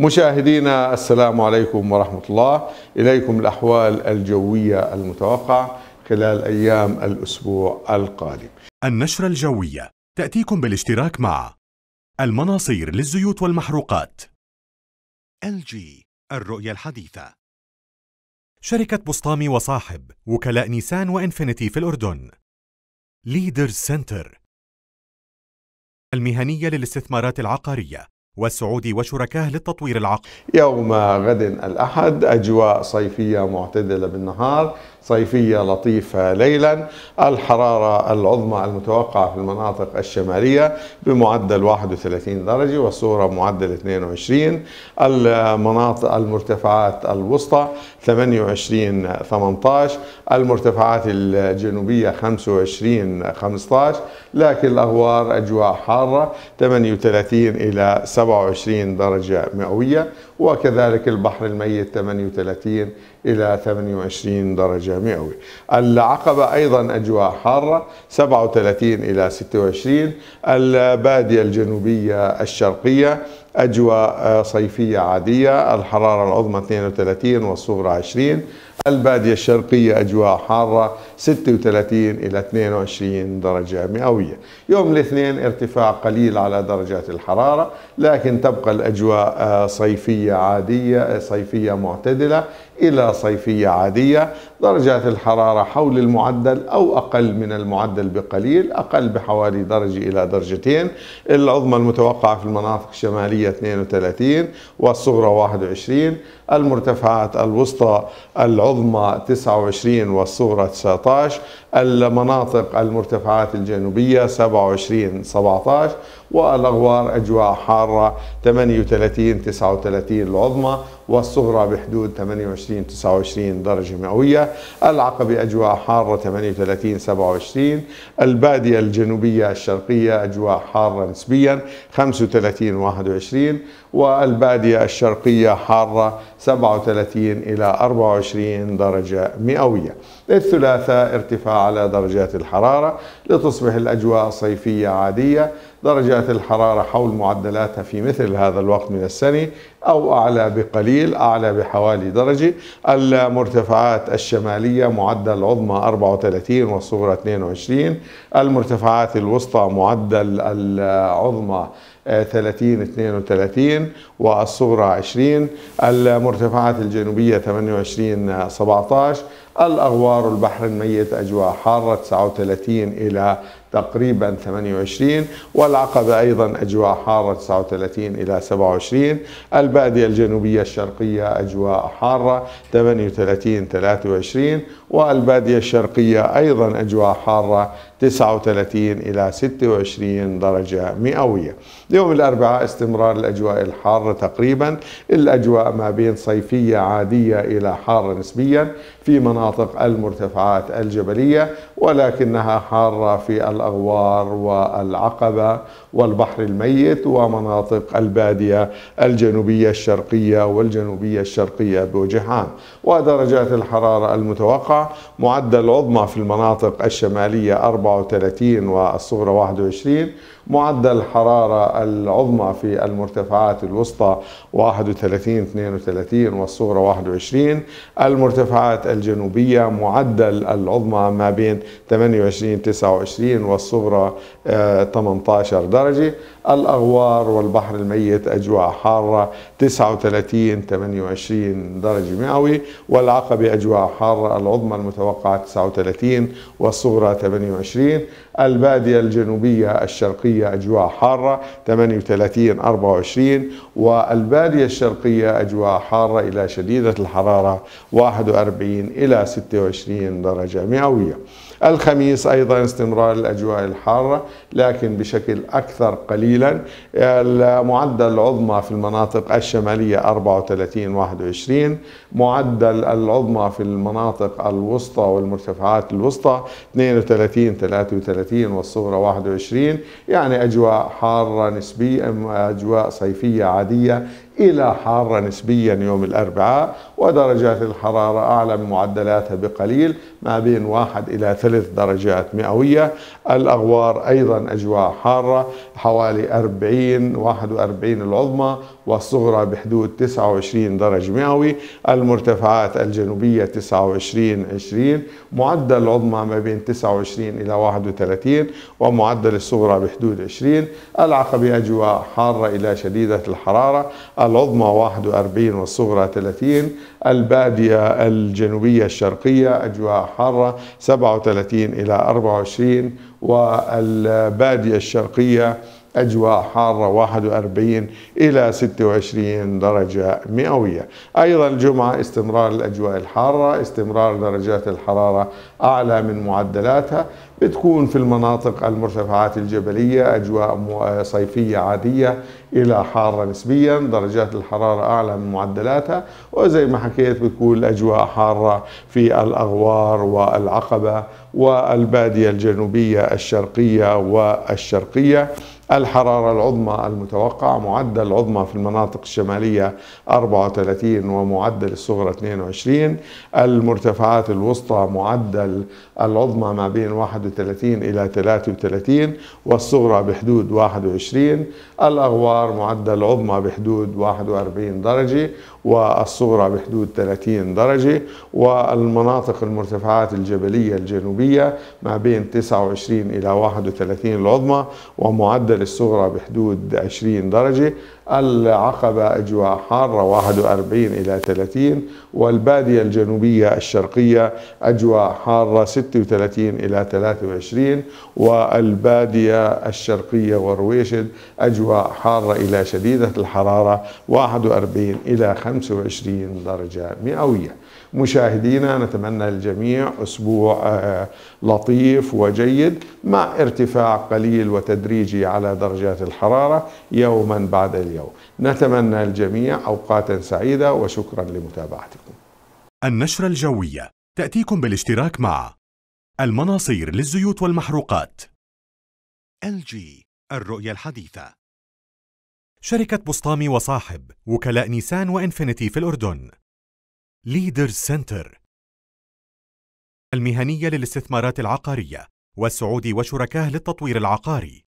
مشاهدينا السلام عليكم ورحمة الله إليكم الأحوال الجوية المتوقعة خلال أيام الأسبوع القادم النشرة الجوية تأتيكم بالاشتراك مع المناصير للزيوت والمحروقات LG الرؤية الحديثة شركة بسطامي وصاحب وكلاء نيسان وإنفينيتي في الأردن ليدرز سنتر المهنية للاستثمارات العقارية والسعودي وشركاه للتطوير العقل يوم غد الأحد أجواء صيفية معتدلة بالنهار صيفية لطيفة ليلا الحرارة العظمى المتوقعة في المناطق الشمالية بمعدل 31 درجة والصورة معدل 22 المناطق المرتفعات الوسطى 28 18 المرتفعات الجنوبية 25 15 لكن الأغوار أجواء حارة 38 إلى 27 درجة مئوية وكذلك البحر الميت 38 إلى 28 درجة الجامعوي العقبة أيضا أجواء حارة 37 إلى 26 البادية الجنوبية الشرقية أجواء آه، صيفية عادية الحرارة العظمى 32 والصغرى 20 البادية الشرقية أجواء حارة 36 إلى 22 درجة مئوية يوم الاثنين ارتفاع قليل على درجات الحرارة لكن تبقى الأجواء آه، صيفية عادية آه، صيفية معتدلة إلى صيفية عادية درجات الحرارة حول المعدل أو أقل من المعدل بقليل أقل بحوالي درجة إلى درجتين العظمى المتوقعة في المناطق الشمالية 32 والصغرى 21 المرتفعات الوسطى العظمى 29 والصغرى 19 المناطق المرتفعات الجنوبية 27 17 والأغوار أجواء حارة 38 39 العظمى والصغرى بحدود 28 29 درجة مئوية العقبة أجواء حارة 38 27 البادية الجنوبية الشرقية أجواء حارة نسبيا 35 21 والبادية الشرقية حارة 37 إلى 24 درجة مئوية الثلاثاء ارتفاع على درجات الحرارة لتصبح الأجواء صيفية عادية درجات الحرارة حول معدلاتها في مثل هذا الوقت من السنة أو أعلى بقليل أعلى بحوالي درجة المرتفعات الشمالية معدل عظمى 34 والصغرى 22 المرتفعات الوسطى معدل العظمى 30 آه، 32 والصغرى 20 المرتفعات الجنوبية 28 17 آه، الأغوار البحر الميت أجواء حارة 39 إلى تقريبا 28 والعقبة أيضا أجواء حارة 39 إلى 27 البادية الجنوبية الشرقية أجواء حارة 38 23 والبادية الشرقية أيضا أجواء حارة 39 إلى 26 درجة مئوية يوم الأربعاء استمرار الأجواء الحارة تقريبا الأجواء ما بين صيفية عادية إلى حارة نسبيا في مناطق المرتفعات الجبلية ولكنها حارة في الأغوار والعقبة والبحر الميت ومناطق البادية الجنوبية الشرقية والجنوبية الشرقية بوجه عام ودرجات الحرارة المتوقع معدل العظمى في المناطق الشمالية 34 والصغرى 21 معدل حرارة العظمى في المرتفعات الوسطى 31 32 والصغرى 21 المرتفعات الجنوبية معدل العظمى ما بين 28 29 والصغرى 18 آه، درجة الأغوار والبحر الميت أجواء حارة 39 28 درجة مئوي والعقبة أجواء حارة العظمى المتوقعة 39 والصغرى 28 البادية الجنوبية الشرقية أجواء حارة 38 24 والبادية الشرقية أجواء حارة إلى شديدة الحرارة 41 إلى 26 درجة مئوية الخميس أيضا استمرار الأجواء الحارة لكن بشكل أكثر قليلا المعدل العظمى في المناطق الشمالية 34 21 معدل العظمى في المناطق الوسطى والمرتفعات الوسطى 32 33 والصغرى 21 يعني أجواء حارة نسبيا أجواء صيفية عادية إلى حارة نسبيا يوم الأربعاء ودرجات الحرارة أعلى من معدلاتها بقليل ما بين واحد إلى ثلاث درجات مئوية الأغوار أيضا أجواء حارة حوالي 40 41 العظمى والصغرى بحدود 29 درجة مئوي المرتفعات الجنوبية 29 20 معدل العظمى ما بين 29 إلى 31 ومعدل الصغرى بحدود 20 العقبة أجواء حارة إلى شديدة الحرارة العظمى 41 والصغرى 30 البادية الجنوبية الشرقية أجواء حارة 37 إلى 24 والبادية الشرقية أجواء حارة 41 إلى 26 درجة مئوية أيضا الجمعة استمرار الأجواء الحارة استمرار درجات الحرارة أعلى من معدلاتها بتكون في المناطق المرتفعات الجبلية أجواء صيفية عادية إلى حارة نسبيا درجات الحرارة أعلى من معدلاتها وزي ما حكيت بتكون الأجواء حارة في الأغوار والعقبة والبادية الجنوبية الشرقية والشرقية الحرارة العظمى المتوقع معدل العظمى في المناطق الشمالية 34 ومعدل الصغرى 22 المرتفعات الوسطى معدل العظمى ما بين 31 إلى 33 والصغرى بحدود 21 الأغوار معدل العظمى بحدود 41 درجة والصغرى بحدود 30 درجة والمناطق المرتفعات الجبلية الجنوبية ما بين 29 إلى 31 العظمى ومعدل معدل الصغرى بحدود 20 درجة العقبة أجواء حارة 41 إلى 30 والبادية الجنوبية الشرقية أجواء حارة 36 إلى 23 والبادية الشرقية ورويشد أجواء حارة إلى شديدة الحرارة 41 إلى 25 درجة مئوية مشاهدينا نتمنى للجميع أسبوع آه، لطيف وجيد مع ارتفاع قليل وتدريجي على درجات الحرارة يوما بعد اليوم نتمنى للجميع أوقات سعيدة وشكرا لمتابعتكم النشرة الجوية تأتيكم بالاشتراك مع المناصير للزيوت والمحروقات LG الرؤية الحديثة شركة بسطامي وصاحب وكلاء نيسان وإنفينيتي في الأردن ليدر سنتر المهنية للاستثمارات العقارية والسعودي وشركاه للتطوير العقاري